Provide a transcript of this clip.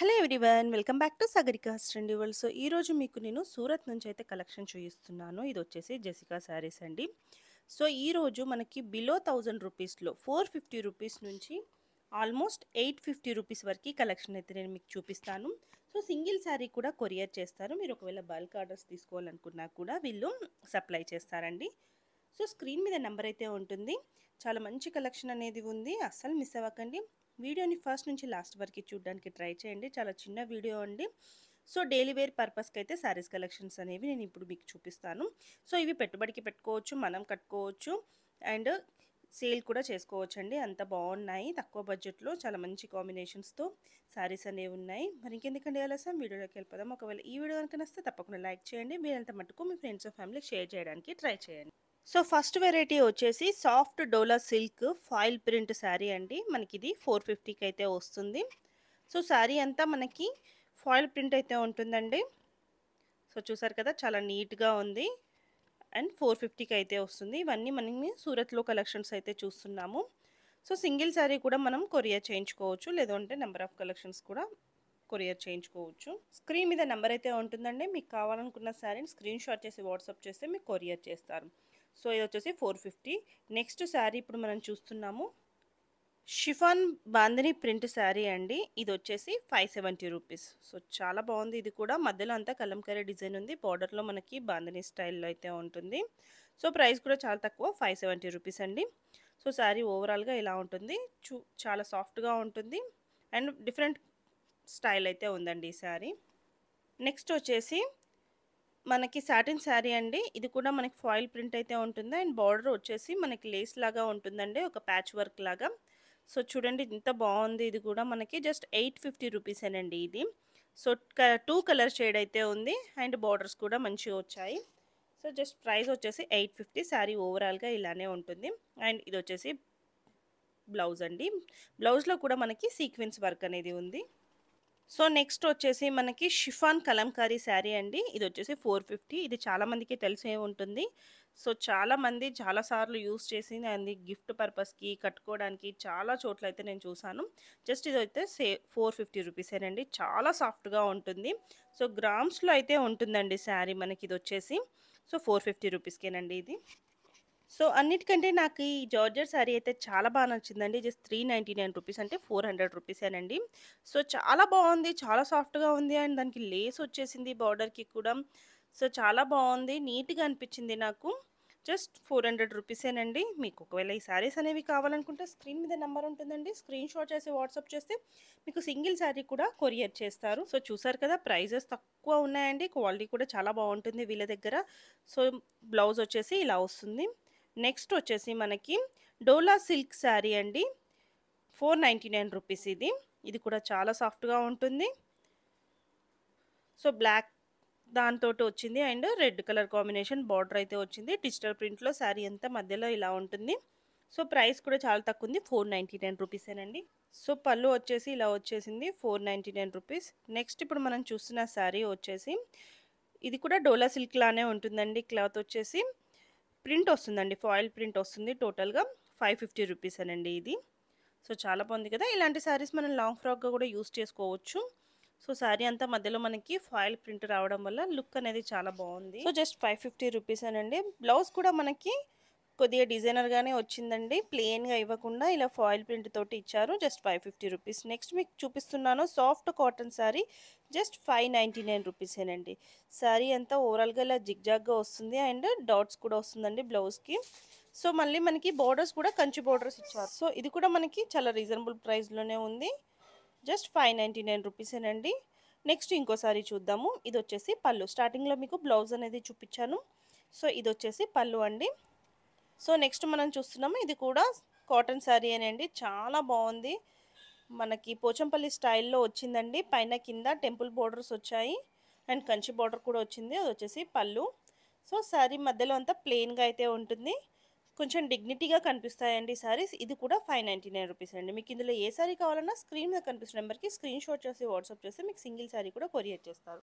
hello everyone welcome back to Sagarika అండి so ఈరోజు మీకు నేను సూరత్ నుంచి అయితే కలెక్షన్ చూపిస్తున్నాను ఇది వచ్చేసి జెసికా శారీస్ అండి సో ఈరోజు మనకి బిలో థౌజండ్ రూపీస్లో ఫోర్ ఫిఫ్టీ రూపీస్ నుంచి ఆల్మోస్ట్ ఎయిట్ ఫిఫ్టీ రూపీస్ వరకు కలెక్షన్ అయితే నేను మీకు చూపిస్తాను సో సింగిల్ శారీ కూడా కొరియర్ చేస్తారు మీరు ఒకవేళ బల్క్ ఆర్డర్స్ తీసుకోవాలనుకున్నా కూడా వీళ్ళు సప్లై చేస్తారండి సో స్క్రీన్ మీద నెంబర్ అయితే ఉంటుంది చాలా మంచి కలెక్షన్ అనేది ఉంది అస్సలు మిస్ అవ్వకండి వీడియోని ఫస్ట్ నుంచి లాస్ట్ వరకు చూడడానికి ట్రై చేయండి చాలా చిన్న వీడియో అండి సో డైలీ వేర్ పర్పస్కి అయితే శారీస్ కలెక్షన్స్ అనేవి నేను ఇప్పుడు మీకు చూపిస్తాను సో ఇవి పెట్టుబడికి పెట్టుకోవచ్చు మనం కట్టుకోవచ్చు అండ్ సేల్ కూడా చేసుకోవచ్చండి అంత బాగున్నాయి తక్కువ బడ్జెట్లో చాలా మంచి కాంబినేషన్స్తో శారీస్ అనేవి ఉన్నాయి మరి ఇంకెందుకండి సార్ వీడియోలోకి వెళ్ళిపోదాం ఒకవేళ ఈ వీడియో కనుక నస్తే తప్పకుండా లైక్ చేయండి మీరంత మటుకు మీ ఫ్రెండ్స్ ఫ్యామిలీకి షేర్ చేయడానికి ట్రై చేయండి సో ఫస్ట్ వెరైటీ వచ్చేసి soft dola silk foil print saree అండి మనకి ఇది ఫోర్ ఫిఫ్టీకి అయితే వస్తుంది సో శారీ అంతా మనకి ఫాయిల్ ప్రింట్ అయితే ఉంటుందండి సో చూసారు కదా చాలా నీట్గా ఉంది అండ్ ఫోర్ ఫిఫ్టీకి అయితే వస్తుంది ఇవన్నీ మనం సూరత్లో కలెక్షన్స్ అయితే చూస్తున్నాము సో సింగిల్ శారీ కూడా మనం కొరియర్ చేయించుకోవచ్చు లేదంటే నెంబర్ ఆఫ్ కలెక్షన్స్ కూడా కొరియర్ చేయించుకోవచ్చు స్క్రీన్ మీద నెంబర్ అయితే ఉంటుందండి మీకు కావాలనుకున్న శారీని స్క్రీన్ షాట్ చేసి వాట్సాప్ చేస్తే మీకు కొరియర్ చేస్తారు సో ఇది వచ్చేసి ఫోర్ ఫిఫ్టీ నెక్స్ట్ శారీ ఇప్పుడు మనం చూస్తున్నాము షిఫాన్ బాందని ప్రింట్ శారీ అండి ఇది వచ్చేసి ఫైవ్ సెవెంటీ రూపీస్ సో చాలా బాగుంది ఇది కూడా మధ్యలో అంతా కలంకరీ డిజైన్ ఉంది బార్డర్లో మనకి బాందని స్టైల్లో అయితే ఉంటుంది సో ప్రైస్ కూడా చాలా తక్కువ ఫైవ్ సెవెంటీ రూపీస్ అండి సో శారీ ఓవరాల్గా ఇలా ఉంటుంది చూ చాలా సాఫ్ట్గా ఉంటుంది అండ్ డిఫరెంట్ స్టైల్ అయితే ఉందండి ఈ శారీ నెక్స్ట్ వచ్చేసి మనకి సాటిన్ శారీ అండి ఇది కూడా మనకి ఫాయిల్ ప్రింట్ అయితే ఉంటుంది అండ్ బార్డర్ వచ్చేసి మనకి లేస్ లాగా ఉంటుందండి ఒక ప్యాచ్ వర్క్ లాగా సో చూడండి ఇంత బాగుంది ఇది కూడా మనకి జస్ట్ ఎయిట్ ఫిఫ్టీ రూపీసేనండి ఇది సో టూ కలర్ షేడ్ అయితే ఉంది అండ్ బార్డర్స్ కూడా మంచిగా వచ్చాయి సో జస్ట్ ప్రైస్ వచ్చేసి ఎయిట్ ఫిఫ్టీ శారీ ఓవరాల్గా ఇలానే ఉంటుంది అండ్ ఇది వచ్చేసి బ్లౌజ్ అండి బ్లౌజ్లో కూడా మనకి సీక్వెన్స్ వర్క్ అనేది ఉంది సో నెక్స్ట్ వచ్చేసి మనకి షిఫాన్ కలంకారీ శారీ అండి ఇది వచ్చేసి ఫోర్ ఫిఫ్టీ ఇది చాలామందికి తెలిసే ఉంటుంది సో చాలామంది చాలాసార్లు యూస్ చేసి అది గిఫ్ట్ పర్పస్కి కట్టుకోవడానికి చాలా చోట్ల అయితే నేను చూసాను జస్ట్ ఇది అయితే సే ఫోర్ ఫిఫ్టీ రూపీసేనండి చాలా సాఫ్ట్గా ఉంటుంది సో గ్రామ్స్లో అయితే ఉంటుందండి శారీ మనకి ఇది వచ్చేసి సో ఫోర్ ఫిఫ్టీ రూపీస్కేనండి ఇది సో అన్నిటికంటే నాకు ఈ జార్జర్ శారీ అయితే చాలా బాగా నచ్చిందండి just three ninety nine rupees అంటే ఫోర్ హండ్రెడ్ అండి సో చాలా బాగుంది చాలా సాఫ్ట్గా ఉంది అండ్ దానికి లేస్ వచ్చేసింది బార్డర్కి కూడా సో చాలా బాగుంది నీట్గా అనిపించింది నాకు జస్ట్ ఫోర్ హండ్రెడ్ రూపీసేనండి మీకు ఒకవేళ ఈ శారీస్ అనేవి కావాలనుకుంటే స్క్రీన్ మీద నెంబర్ ఉంటుందండి స్క్రీన్ షాట్ చేసి వాట్సాప్ చేస్తే మీకు సింగిల్ శారీ కూడా కొరియర్ చేస్తారు సో చూసారు కదా ప్రైజెస్ తక్కువ ఉన్నాయండి క్వాలిటీ కూడా చాలా బాగుంటుంది వీళ్ళ దగ్గర సో బ్లౌజ్ వచ్చేసి ఇలా వస్తుంది నెక్స్ట్ వచ్చేసి మనకి డోలా సిల్క్ శారీ అండి ఫోర్ నైంటీ నైన్ రూపీస్ ఇది ఇది కూడా చాలా సాఫ్ట్గా ఉంటుంది సో బ్లాక్ దాంతో వచ్చింది and red colour combination border అయితే వచ్చింది డిజిటల్ ప్రింట్లో శారీ అంతా మధ్యలో ఇలా ఉంటుంది సో ప్రైస్ కూడా చాలా తక్కువ ఉంది ఫోర్ నైంటీ నైన్ రూపీసేనండి సో పళ్ళు వచ్చేసి ఇలా వచ్చేసింది four ninety nine rupees next ఇప్పుడు మనం చూస్తున్న శారీ వచ్చేసి ఇది కూడా డోలా సిల్క్ లానే ఉంటుందండి క్లాత్ వచ్చేసి ప్రింట్ వస్తుందండి ఫాయిల్ ప్రింట్ వస్తుంది టోటల్గా ఫైవ్ ఫిఫ్టీ రూపీస్ అనండి ఇది సో చాలా బాగుంది కదా ఇలాంటి శారీస్ మనం లాంగ్ ఫ్రాక్గా కూడా యూస్ చేసుకోవచ్చు సో శారీ అంతా మధ్యలో మనకి ఫాయిల్ ప్రింట్ రావడం వల్ల లుక్ అనేది చాలా బాగుంది so just five fifty rupees అనండి బ్లౌజ్ కూడా మనకి కొద్దిగా డిజైనర్గానే వచ్చిందండి ప్లెయిన్గా ఇవ్వకుండా ఇలా ఫాయిల్ ప్రింట్ తోటి ఇచ్చారు just five fifty rupees next మీకు చూపిస్తున్నాను soft cotton saree just five ninety nine రూపీసేనండి శారీ అంతా ఓవరాల్గా ఇలా జిగ్జాగ్గా వస్తుంది అండ్ డాట్స్ కూడా వస్తుందండి బ్లౌజ్కి సో మళ్ళీ మనకి బోర్డర్స్ కూడా కంచి బోర్డర్స్ ఇచ్చారు సో ఇది కూడా మనకి చాలా రీజనబుల్ ప్రైస్లోనే ఉంది జస్ట్ ఫైవ్ నైంటీ నైన్ రూపీసేనండి నెక్స్ట్ ఇంకోసారి చూద్దాము ఇది వచ్చేసి పళ్ళు స్టార్టింగ్లో మీకు బ్లౌజ్ అనేది చూపించాను సో ఇది వచ్చేసి పళ్ళు అండి సో నెక్స్ట్ మనం చూస్తున్నాము ఇది కూడా కాటన్ శారీ అండి చాలా బాగుంది మనకి పోచంపల్లి స్టైల్లో వచ్చిందండి పైన కింద టెంపుల్ బోర్డర్స్ వచ్చాయి అండ్ కంచి బోర్డర్ కూడా వచ్చింది అది వచ్చేసి పళ్ళు సో శారీ మధ్యలో అంతా ప్లెయిన్గా అయితే ఉంటుంది కొంచెం డిగ్నిటీగా కనిపిస్తాయండి సారీస్ ఇది కూడా ఫైవ్ నైంటీ నైన్ రూపీస్ అండి మీకు ఇందులో ఏ సారీ కావాలన్నా స్క్రీన్ మీద కనిపిస్తున్న నెంబర్కి స్క్రీన్ షాట్ చేసి వాట్సాప్ చేస్తే మీకు సింగిల్ సారీ కూడా కొరియర్ చేస్తారు